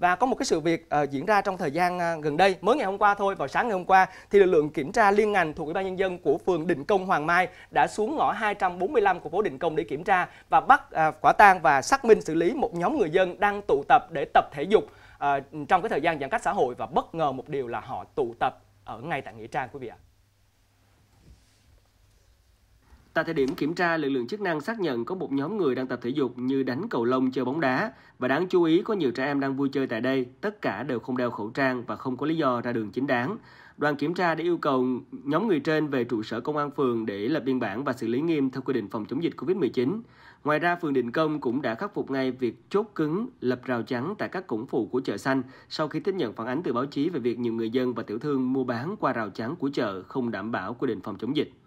Và có một cái sự việc uh, diễn ra trong thời gian uh, gần đây, mới ngày hôm qua thôi, vào sáng ngày hôm qua thì lực lượng kiểm tra liên ngành thuộc Ủy ban nhân dân của phường Định Công Hoàng Mai đã xuống ngõ 245 của phố Định Công để kiểm tra và bắt uh, quả tang và xác minh xử lý một nhóm người dân đang tụ tập để tập thể dục uh, trong cái thời gian giãn cách xã hội và bất ngờ một điều là họ tụ tập ở ngay tại nghĩa trang quý vị ạ. Tại thời điểm kiểm tra, lực lượng chức năng xác nhận có một nhóm người đang tập thể dục như đánh cầu lông chơi bóng đá và đáng chú ý có nhiều trẻ em đang vui chơi tại đây, tất cả đều không đeo khẩu trang và không có lý do ra đường chính đáng. Đoàn kiểm tra đã yêu cầu nhóm người trên về trụ sở công an phường để lập biên bản và xử lý nghiêm theo quy định phòng chống dịch Covid-19. Ngoài ra, phường Định Công cũng đã khắc phục ngay việc chốt cứng, lập rào chắn tại các cổng phụ của chợ xanh sau khi tiếp nhận phản ánh từ báo chí về việc nhiều người dân và tiểu thương mua bán qua rào chắn của chợ không đảm bảo quy định phòng chống dịch.